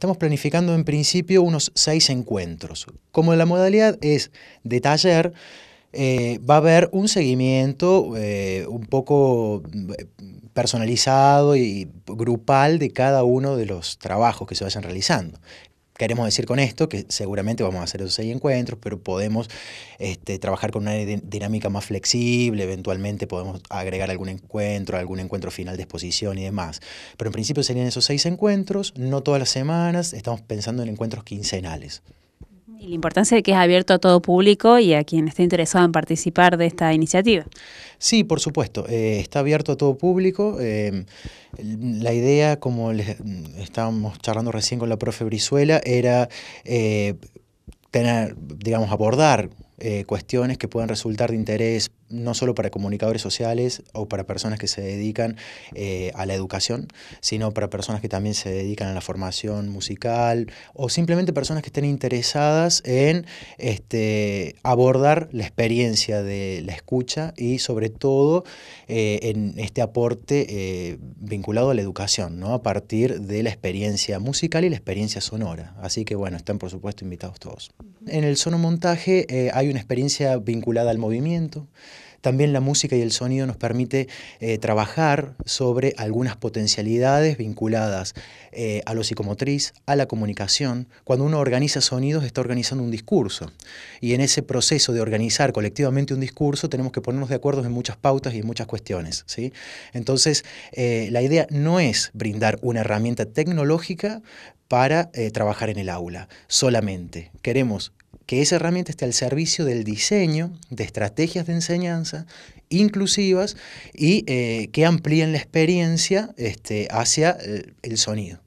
Estamos planificando en principio unos seis encuentros. Como la modalidad es de taller, eh, va a haber un seguimiento eh, un poco mm, personalizado y grupal de cada uno de los trabajos que se vayan realizando queremos decir con esto? Que seguramente vamos a hacer esos seis encuentros, pero podemos este, trabajar con una dinámica más flexible, eventualmente podemos agregar algún encuentro, algún encuentro final de exposición y demás. Pero en principio serían esos seis encuentros, no todas las semanas, estamos pensando en encuentros quincenales. Y la importancia de que es abierto a todo público y a quien esté interesado en participar de esta iniciativa. Sí, por supuesto, eh, está abierto a todo público. Eh, la idea, como mm, estábamos charlando recién con la profe Brizuela, era eh, tener, digamos, abordar cuestiones que puedan resultar de interés no solo para comunicadores sociales o para personas que se dedican eh, a la educación, sino para personas que también se dedican a la formación musical o simplemente personas que estén interesadas en este, abordar la experiencia de la escucha y sobre todo eh, en este aporte eh, vinculado a la educación, ¿no? a partir de la experiencia musical y la experiencia sonora. Así que bueno, están por supuesto invitados todos. En el sonomontaje eh, hay una experiencia vinculada al movimiento. También la música y el sonido nos permite eh, trabajar sobre algunas potencialidades vinculadas eh, a lo psicomotriz, a la comunicación. Cuando uno organiza sonidos está organizando un discurso y en ese proceso de organizar colectivamente un discurso tenemos que ponernos de acuerdo en muchas pautas y en muchas cuestiones. ¿sí? Entonces la idea no es brindar una herramienta tecnológica para eh, trabajar en el aula solamente. Queremos que esa herramienta esté al servicio del diseño de estrategias de enseñanza inclusivas y eh, que amplíen la experiencia este, hacia eh, el sonido.